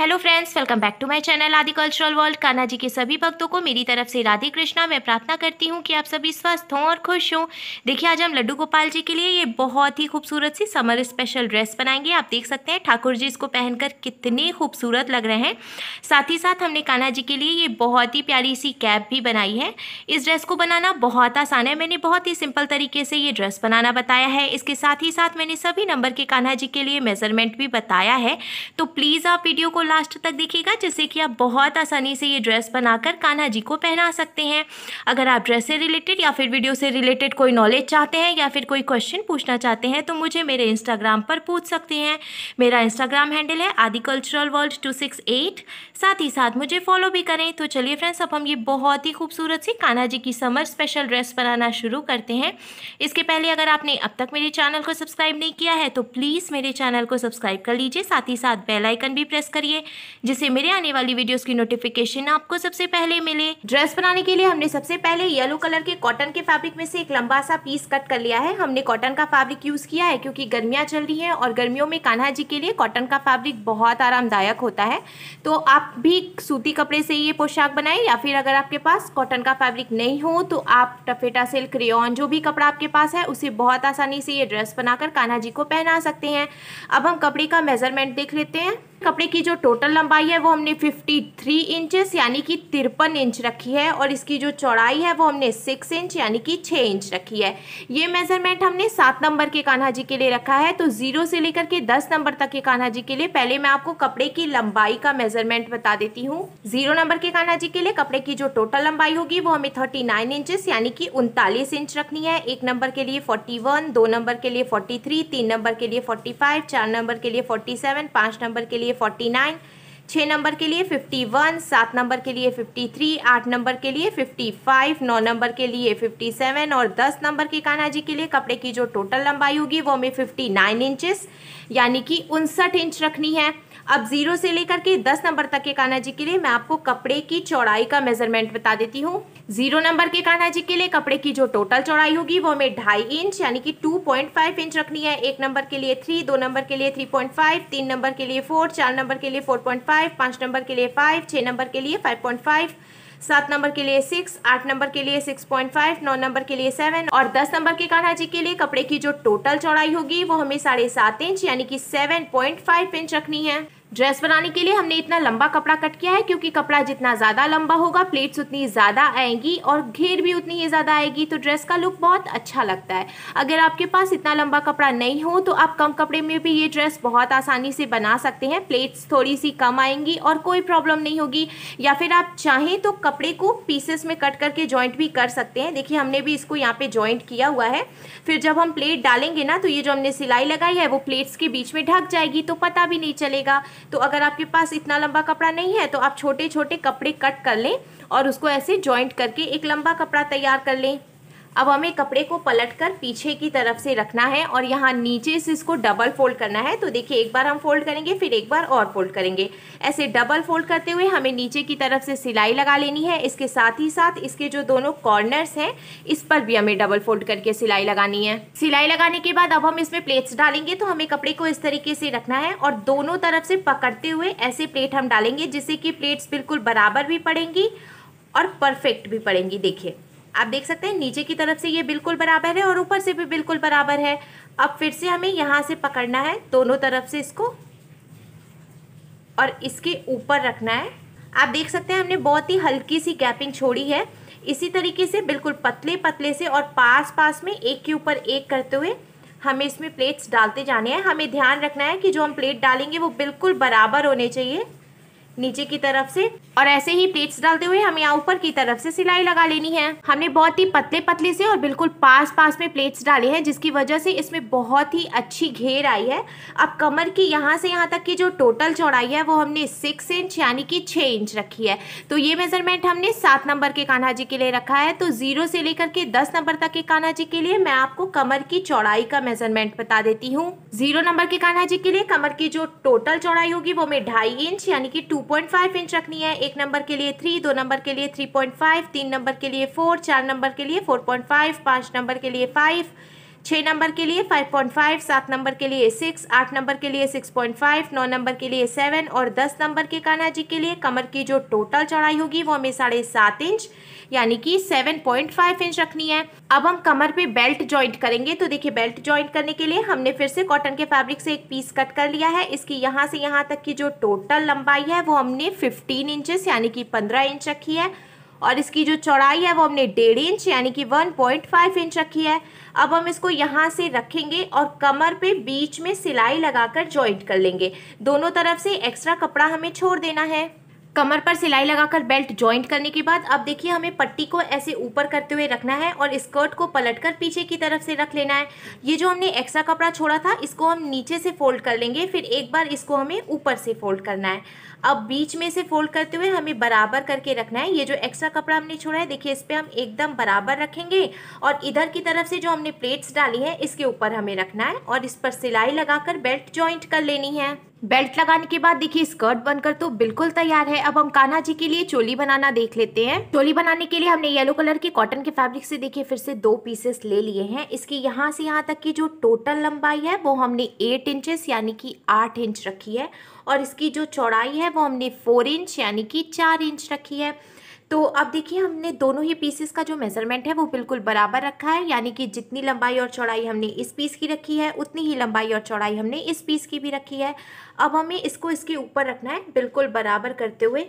hello friends welcome back to my channel Aadi cultural world Kanha ji के सभी भक्तों को मेरी तरफ से राधे कृष्णा मैं प्रार्थना करती हूँ कि आप सभी स्वस्थ हों और खुश हों देखिए आज हम लड्डू गोपाल जी के लिए ये बहुत ही खूबसूरत सी समर स्पेशल ड्रेस बनाएंगे आप देख सकते हैं ठाकुर जी इसको पहनकर कितने खूबसूरत लग रहे हैं साथ ही साथ हमने कान्हा जी के लिए ये बहुत ही प्यारी सी कैप भी बनाई है इस ड्रेस को बनाना बहुत आसान है मैंने बहुत ही सिंपल तरीके से ये ड्रेस बनाना बताया है इसके साथ ही साथ मैंने सभी नंबर के कान्हा जी के लिए मेजरमेंट भी बताया है तो प्लीज़ आप वीडियो को लास्ट तक देखिएगा जिससे कि आप बहुत आसानी से ये ड्रेस बनाकर कान्हा जी को पहना सकते हैं अगर आप ड्रेस से रिलेटेड या फिर वीडियो से रिलेटेड कोई नॉलेज चाहते हैं या फिर कोई क्वेश्चन पूछना चाहते हैं तो मुझे मेरे इंस्टाग्राम पर पूछ सकते हैं मेरा इंस्टाग्राम हैंडल है Aadi cultural world two six eight साथ ही साथ मुझे फॉलो भी करें तो चलिए फ्रेंड्स अब हम ये बहुत ही खूबसूरत सी कान्हा जी की समर स्पेशल ड्रेस बनाना शुरू करते हैं इसके पहले अगर आपने अब तक मेरे चैनल को सब्सक्राइब नहीं किया है तो प्लीज़ मेरे चैनल को सब्सक्राइब कर लीजिए साथ ही साथ बेलाइकन भी प्रेस करिए चाहिए जिससे मेरे आने वाली वीडियोस की नोटिफिकेशन आपको सबसे पहले मिले ड्रेस बनाने के लिए हमने सबसे पहले येलो कलर के कॉटन के फैब्रिक में से एक लंबा सा पीस कट कर लिया है हमने कॉटन का फैब्रिक यूज़ किया है क्योंकि गर्मियाँ चल रही है और गर्मियों में कान्हा जी के लिए कॉटन का फैब्रिक बहुत आरामदायक होता है तो आप भी सूती कपड़े से ये पोशाक बनाएं या फिर अगर आपके पास कॉटन का फैब्रिक नहीं हो तो आप टफेटा सिल्क रेन जो भी कपड़ा आपके पास है उसे बहुत आसानी से ये ड्रेस बनाकर कान्हा जी को पहना सकते हैं अब हम कपड़े का मेजरमेंट देख लेते हैं कपड़े की जो टोटल लंबाई है वो हमने 53 इंचेस यानी कि तिरपन इंच रखी है और इसकी जो चौड़ाई है वो हमने 6 इंच यानी कि 6 इंच रखी है ये मेज़रमेंट हमने सात नंबर के कान्हा जी के लिए रखा है तो ज़ीरो से लेकर के दस नंबर तक के कान्हा जी के लिए पहले मैं आपको कपड़े की लंबाई का मेज़रमेंट बता देती हूँ ज़ीरो नंबर के कान्हा जी के लिए कपड़े की जो टोटल लंबाई होगी वो हमें थर्टी नाइन इंचेस यानी कि उनतालीस इंच रखनी है एक नंबर के लिए फोर्टी वन दो नंबर के लिए फोर्टी थ्री तीन नंबर के लिए फोर्टी फाइव चार नंबर के लिए फोर्टी सेवन पांच नंबर के लिए लिए फोर्टी नाइन छः नंबर के लिए फिफ्टी वन सात नंबर के लिए फिफ्टी थ्री आठ नंबर के लिए फिफ्टी फाइव नौ नंबर के लिए फिफ्टी सेवन और दस नंबर के कान्हा जी के लिए कपड़े की जो टोटल लंबाई होगी वो हमें फिफ्टी नाइन इंचेस यानी कि उनसठ इंच रखनी है अब जीरो से लेकर के दस नंबर तक के कान्हा जी के लिए मैं आपको कपड़े की चौड़ाई का मेजरमेंट बता देती हूँ जीरो नंबर के कान्हा जी के लिए कपड़े की जो टोटल चौड़ाई होगी वो हमें ढाई इंच यानी कि टू पॉइंट फाइव इंच रखनी है एक नंबर के लिए थ्री दो नंबर के लिए थ्री पॉइंट फाइव तीन नंबर के लिए फोर चार नंबर के लिए फोर पॉइंट फाइव पाँच नंबर के लिए फाइव छः नंबर के लिए फाइव पॉइंट फाइव सात नंबर के लिए सिक्स आठ नंबर के लिए सिक्स पॉइंट फाइव नौ नंबर के लिए सेवन और दस नंबर के कान्हा जी के लिए कपड़े की जो टोटल चौड़ाई होगी वो हमें साढ़े सात इंच यानी कि सेवन पॉइंट फाइव इंच रखनी है ड्रेस बनाने के लिए हमने इतना लंबा कपड़ा कट किया है क्योंकि कपड़ा जितना ज़्यादा लंबा होगा प्लेट्स उतनी ज़्यादा आएंगी और घेर भी उतनी ही ज़्यादा आएगी तो ड्रेस का लुक बहुत अच्छा लगता है अगर आपके पास इतना लंबा कपड़ा नहीं हो तो आप कम कपड़े में भी ये ड्रेस बहुत आसानी से बना सकते हैं प्लेट्स थोड़ी सी कम आएंगी और कोई प्रॉब्लम नहीं होगी या फिर आप चाहें तो कपड़े को पीसेस में कट करके ज्वाइंट भी कर सकते हैं देखिए हमने भी इसको यहाँ पर जॉइंट किया हुआ है फिर जब हम प्लेट डालेंगे ना तो ये जो हमने सिलाई लगाई है वो प्लेट्स के बीच में ढक जाएगी तो पता भी नहीं चलेगा तो अगर आपके पास इतना लंबा कपड़ा नहीं है तो आप छोटे छोटे कपड़े कट कर लें और उसको ऐसे ज्वाइंट करके एक लंबा कपड़ा तैयार कर लें अब हमें कपड़े को पलट कर पीछे की तरफ से रखना है और यहाँ नीचे से इसको डबल फोल्ड करना है तो देखिए एक बार हम फोल्ड करेंगे फिर एक बार और फोल्ड करेंगे ऐसे डबल फोल्ड करते हुए हमें नीचे की तरफ से सिलाई लगा लेनी है इसके साथ ही साथ इसके जो दोनों कॉर्नर्स हैं इस पर भी हमें डबल फोल्ड करके सिलाई लगानी है सिलाई लगाने के बाद अब हम इसमें प्लेट्स डालेंगे तो हमें कपड़े को इस तरीके से रखना है और दोनों तरफ से पकड़ते हुए ऐसे प्लेट हम डालेंगे जिससे कि प्लेट्स बिल्कुल बराबर भी पड़ेंगी और परफेक्ट भी पड़ेंगी देखिए आप देख सकते हैं नीचे की तरफ से ये बिल्कुल बराबर है और ऊपर से भी बिल्कुल बराबर है अब फिर से हमें यहाँ से पकड़ना है दोनों तरफ से इसको और इसके ऊपर रखना है आप देख सकते हैं हमने बहुत ही हल्की सी गैपिंग छोड़ी है इसी तरीके से बिल्कुल पतले पतले से और पास पास में एक के ऊपर एक करते हुए हमें इसमें प्लेट्स डालते जाने हैं हमें ध्यान रखना है कि जो हम प्लेट डालेंगे वो बिल्कुल बराबर होने चाहिए नीचे की तरफ से और ऐसे ही प्लेट्स डालते हुए हमें यहाँ ऊपर की तरफ से सिलाई लगा लेनी है हमने बहुत ही पतले पतले से और बिल्कुल पास पास में प्लेट्स डाले हैं जिसकी वजह से इसमें बहुत ही अच्छी घेर आई है अब कमर की यहाँ से यहाँ तक की जो टोटल चौड़ाई है वो हमने सिक्स इंच यानी कि छः इंच रखी है तो ये मेजरमेंट हमने सात नंबर के कान्हा जी के लिए रखा है तो जीरो से लेकर के दस नंबर तक के कान्हा जी के लिए मैं आपको कमर की चौड़ाई का मेजरमेंट बता देती हूँ जीरो नंबर के कान्हा जी के लिए कमर की जो टोटल चौड़ाई होगी वो हमें ढाई इंच यानी कि टू 2.5 इंच रखनी है एक नंबर के लिए थ्री दो नंबर के लिए 3.5 तीन नंबर के लिए फोर चार नंबर के लिए 4.5 पाँच नंबर के लिए फाइव छः नंबर के लिए फाइव पॉइंट फाइव सात नंबर के लिए सिक्स आठ नंबर के लिए सिक्स पॉइंट फाइव नौ नंबर के लिए सेवन और दस नंबर के कान्हा जी के लिए कमर की जो टोटल चौड़ाई होगी वो हमें साढ़े सात इंच यानी कि सेवन पॉइंट फाइव इंच रखनी है अब हम कमर पे बेल्ट ज्वाइंट करेंगे तो देखिए बेल्ट ज्वाइंट करने के लिए हमने फिर से कॉटन के फैब्रिक से एक पीस कट कर लिया है इसकी यहाँ से यहाँ तक की जो टोटल लंबाई है वो हमने फिफ्टीन इंचेस यानी कि पंद्रह इंच रखी है और इसकी जो चौड़ाई है वो हमने डेढ़ इंच यानी कि वन पॉइंट फाइव इंच रखी है अब हम इसको यहाँ से रखेंगे और कमर पे बीच में सिलाई लगाकर ज्वाइंट कर लेंगे दोनों तरफ से एक्स्ट्रा कपड़ा हमें छोड़ देना है कमर पर सिलाई लगाकर बेल्ट जॉइंट करने के बाद अब देखिए हमें पट्टी को ऐसे ऊपर करते हुए रखना है और स्कर्ट को पलटकर पीछे की तरफ से रख लेना है ये जो हमने एक्स्ट्रा कपड़ा छोड़ा था इसको हम नीचे से फोल्ड कर लेंगे फिर एक बार इसको हमें ऊपर से फोल्ड करना है अब बीच में से फोल्ड करते हुए हमें बराबर करके रखना है ये जो एक्स्ट्रा कपड़ा हमने छोड़ा है देखिए इस पर हम एकदम बराबर रखेंगे और इधर की तरफ से जो हमने प्लेट्स डाली है इसके ऊपर हमें रखना है और इस पर सिलाई लगाकर बेल्ट ज्वाइंट कर लेनी है बेल्ट लगाने के बाद देखिए स्कर्ट बनकर तो बिल्कुल तैयार है अब हम कान्हा जी के लिए चोली बनाना देख लेते हैं चोली बनाने के लिए हमने येलो कलर के कॉटन के फैब्रिक से देखिए फिर से दो पीसेस ले लिए हैं इसकी यहाँ से यहाँ तक की जो टोटल लंबाई है वो हमने एट इंचेस यानी कि आठ इंच रखी है और इसकी जो चौड़ाई है वो हमने फोर इंच यानी कि चार इंच रखी है तो अब देखिए हमने दोनों ही पीसेस का जो मेज़रमेंट है वो बिल्कुल बराबर रखा है यानी कि जितनी लंबाई और चौड़ाई हमने इस पीस की रखी है उतनी ही लंबाई और चौड़ाई हमने इस पीस की भी रखी है अब हमें इसको इसके ऊपर रखना है बिल्कुल बराबर करते हुए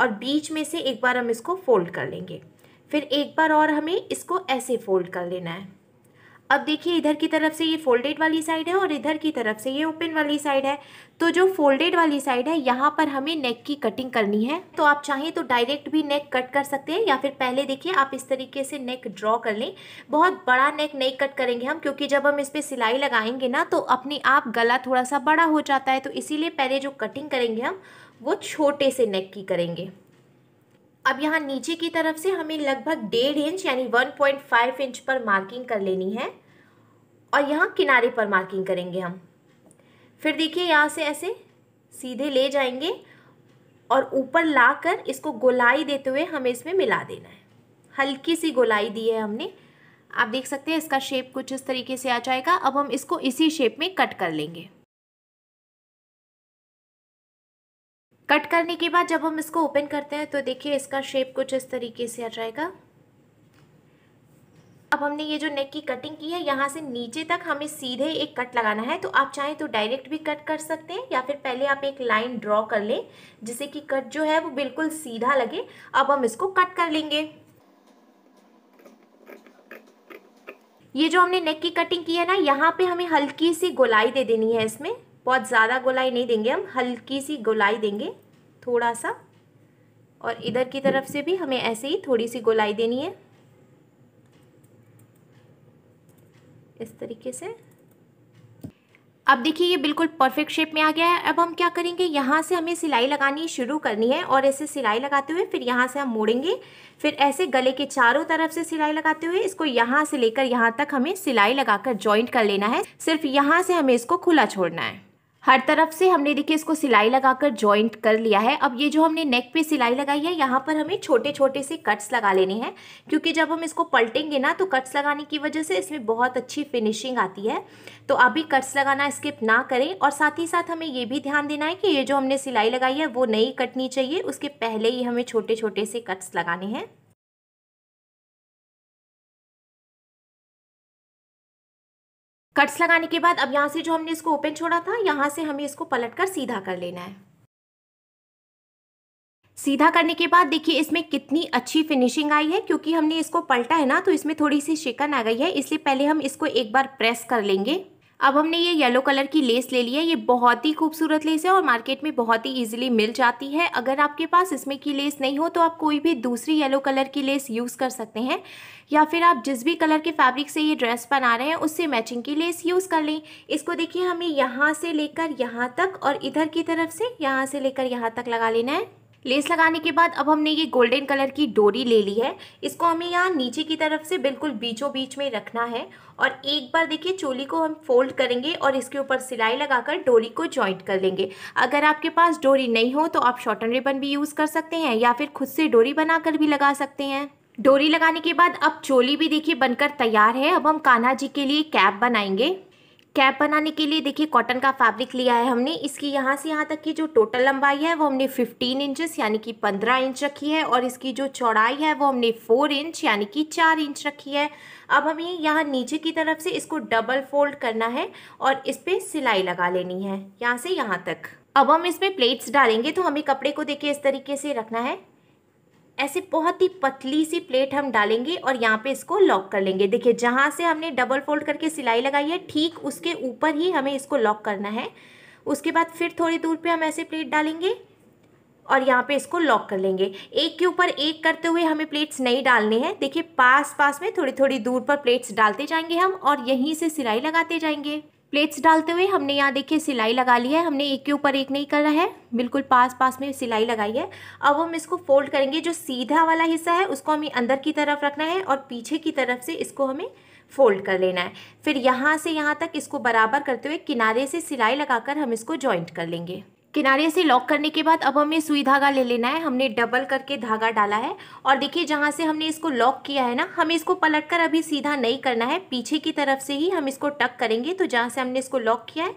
और बीच में से एक बार हम इसको फोल्ड कर लेंगे फिर एक बार और हमें इसको ऐसे फोल्ड कर लेना है अब देखिए इधर की तरफ से ये फोल्डेड वाली साइड है और इधर की तरफ से ये ओपन वाली साइड है तो जो फोल्डेड वाली साइड है यहाँ पर हमें नेक की कटिंग करनी है तो आप चाहें तो डायरेक्ट भी नेक कट कर सकते हैं या फिर पहले देखिए आप इस तरीके से नेक ड्रॉ कर लें बहुत बड़ा नेक नहीं कट करेंगे हम क्योंकि जब हम इस पर सिलाई लगाएंगे ना तो अपने आप गला थोड़ा सा बड़ा हो जाता है तो इसीलिए पहले जो कटिंग करेंगे हम वो छोटे से नेक की करेंगे अब यहाँ नीचे की तरफ से हमें लगभग डेढ़ इंच यानी 1.5 इंच पर मार्किंग कर लेनी है और यहाँ किनारे पर मार्किंग करेंगे हम फिर देखिए यहाँ से ऐसे सीधे ले जाएंगे और ऊपर लाकर इसको गोलाई देते हुए हमें इसमें मिला देना है हल्की सी गोलाई दी है हमने आप देख सकते हैं इसका शेप कुछ इस तरीके से आ जाएगा अब हम इसको इसी शेप में कट कर लेंगे कट करने के बाद जब हम इसको ओपन करते हैं तो देखिए इसका शेप कुछ इस तरीके से आ जाएगा अब हमने ये जो नेक की कटिंग की है यहाँ से नीचे तक हमें सीधे एक कट लगाना है तो आप चाहें तो डायरेक्ट भी कट कर सकते हैं या फिर पहले आप एक लाइन ड्रॉ कर लें जिससे कि कट जो है वो बिल्कुल सीधा लगे अब हम इसको कट कर लेंगे ये जो हमने नेक की कटिंग की है ना यहाँ पे हमें हल्की सी गोलाई दे देनी है इसमें बहुत ज़्यादा गोलाई नहीं देंगे हम हल्की सी गोलाई देंगे थोड़ा सा और इधर की तरफ से भी हमें ऐसे ही थोड़ी सी गोलाई देनी है इस तरीके से अब देखिए ये बिल्कुल परफेक्ट शेप में आ गया है अब हम क्या करेंगे यहाँ से हमें सिलाई लगानी शुरू करनी है और ऐसे सिलाई लगाते हुए फिर यहाँ से हम मोड़ेंगे फिर ऐसे गले के चारों तरफ से सिलाई लगाते हुए इसको यहाँ से लेकर यहाँ तक हमें सिलाई लगाकर ज्वाइंट कर लेना है सिर्फ यहाँ से हमें इसको खुला छोड़ना है हर तरफ से हमने देखिए इसको सिलाई लगाकर जॉइंट कर लिया है अब ये जो हमने नेक पे सिलाई लगाई है यहाँ पर हमें छोटे छोटे से कट्स लगा लेने हैं क्योंकि जब हम इसको पलटेंगे ना तो कट्स लगाने की वजह से इसमें बहुत अच्छी फिनिशिंग आती है तो अभी कट्स लगाना स्किप ना करें और साथ ही साथ हमें ये भी ध्यान देना है कि ये जो हमने सिलाई लगाई है वो नहीं कटनी चाहिए उसके पहले ही हमें छोटे छोटे से कट्स लगाने हैं कट्स लगाने के बाद अब यहाँ से जो हमने इसको ओपन छोड़ा था यहाँ से हमें इसको पलट कर सीधा कर लेना है सीधा करने के बाद देखिए इसमें कितनी अच्छी फिनिशिंग आई है क्योंकि हमने इसको पलटा है ना तो इसमें थोड़ी सी शिकन आ गई है इसलिए पहले हम इसको एक बार प्रेस कर लेंगे अब हमने ये येलो कलर की लेस ले ली है ये बहुत ही खूबसूरत लेस है और मार्केट में बहुत ही इजीली मिल जाती है अगर आपके पास इसमें की लेस नहीं हो तो आप कोई भी दूसरी येलो कलर की लेस यूज़ कर सकते हैं या फिर आप जिस भी कलर के फैब्रिक से ये ड्रेस बना रहे हैं उससे मैचिंग की लेस यूज़ कर लें इसको देखिए हमें यहाँ से लेकर यहाँ तक और इधर की तरफ से यहाँ से लेकर यहाँ तक लगा लेना है लेस लगाने के बाद अब हमने ये गोल्डन कलर की डोरी ले ली है इसको हमें यहाँ नीचे की तरफ से बिल्कुल बीचों बीच में रखना है और एक बार देखिए चोली को हम फोल्ड करेंगे और इसके ऊपर सिलाई लगाकर डोरी को ज्वाइंट कर लेंगे अगर आपके पास डोरी नहीं हो तो आप शॉर्टन रिबन भी यूज़ कर सकते हैं या फिर खुद से डोरी बनाकर भी लगा सकते हैं डोरी लगाने के बाद अब चोली भी देखिए बनकर तैयार है अब हम कान्हा जी के लिए कैप बनाएंगे कैप बनाने के लिए देखिए कॉटन का फैब्रिक लिया है हमने इसकी यहाँ से यहाँ तक की जो टोटल लंबाई है वो हमने 15 इंचेस यानी कि 15 इंच रखी है और इसकी जो चौड़ाई है वो हमने 4 इंच यानी कि 4 इंच रखी है अब हमें यहाँ नीचे की तरफ से इसको डबल फोल्ड करना है और इस पर सिलाई लगा लेनी है यहाँ से यहाँ तक अब हम इसमें प्लेट्स डालेंगे तो हमें कपड़े को देखिए इस तरीके से रखना है ऐसे बहुत ही पतली सी प्लेट हम डालेंगे और यहाँ पे इसको लॉक कर लेंगे देखिए जहाँ से हमने डबल फोल्ड करके सिलाई लगाई है ठीक उसके ऊपर ही हमें इसको लॉक करना है उसके बाद फिर थोड़ी दूर पे हम ऐसे प्लेट डालेंगे और यहाँ पे इसको लॉक कर लेंगे एक के ऊपर एक करते हुए हमें प्लेट्स नहीं डालने हैं देखिए पास पास में थोड़ी थोड़ी दूर पर प्लेट्स डालते जाएंगे हम और यहीं से सिलाई लगाते जाएंगे प्लेट्स डालते हुए हमने यहाँ देखिए सिलाई लगा ली है हमने एक के ऊपर एक नहीं करा है बिल्कुल पास पास में सिलाई लगाई है अब हम इसको फोल्ड करेंगे जो सीधा वाला हिस्सा है उसको हमें अंदर की तरफ रखना है और पीछे की तरफ से इसको हमें फोल्ड कर लेना है फिर यहाँ से यहाँ तक इसको बराबर करते हुए किनारे से सिलाई लगाकर हम इसको ज्वाइंट कर लेंगे किनारे से लॉक करने के बाद अब हमें सुई धागा ले लेना है हमने डबल करके धागा डाला है और देखिए जहाँ से हमने इसको लॉक किया है ना हमें इसको पलट कर अभी सीधा नहीं करना है पीछे की तरफ से ही हम इसको टक करेंगे तो जहाँ से हमने इसको लॉक किया है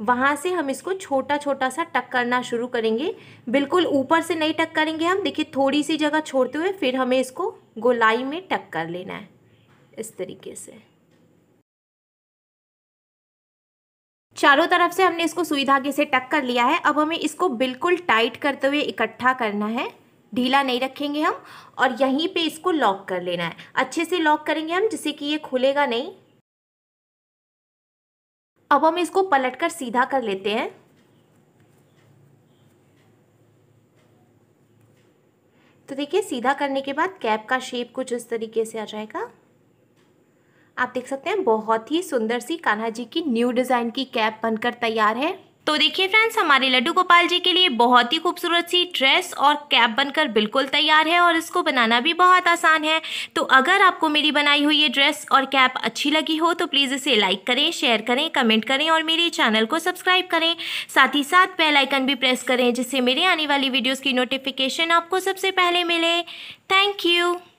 वहाँ से हम इसको छोटा छोटा सा टक करना शुरू करेंगे बिल्कुल ऊपर से नहीं टक करेंगे हम देखिए थोड़ी सी जगह छोड़ते हुए फिर हमें इसको गोलाई में टक कर लेना है इस तरीके से चारों तरफ से हमने इसको सुई धागे से टक कर लिया है अब हमें इसको बिल्कुल टाइट करते हुए इकट्ठा करना है ढीला नहीं रखेंगे हम और यहीं पे इसको लॉक कर लेना है अच्छे से लॉक करेंगे हम जिससे कि ये खुलेगा नहीं अब हम इसको पलट कर सीधा कर लेते हैं तो देखिए सीधा करने के बाद कैप का शेप कुछ इस तरीके से आ जाएगा आप देख सकते हैं बहुत ही सुंदर सी कान्हा जी की न्यू डिज़ाइन की कैप बनकर तैयार है तो देखिए फ्रेंड्स हमारे लड्डू गोपाल जी के लिए बहुत ही खूबसूरत सी ड्रेस और कैप बनकर बिल्कुल तैयार है और इसको बनाना भी बहुत आसान है तो अगर आपको मेरी बनाई हुई ये ड्रेस और कैप अच्छी लगी हो तो प्लीज़ इसे लाइक करें शेयर करें कमेंट करें और मेरे चैनल को सब्सक्राइब करें साथ ही साथ बेल आइकन भी प्रेस करें जिससे मेरे आने वाली वीडियोज़ की नोटिफिकेशन आपको सबसे पहले मिले थैंक यू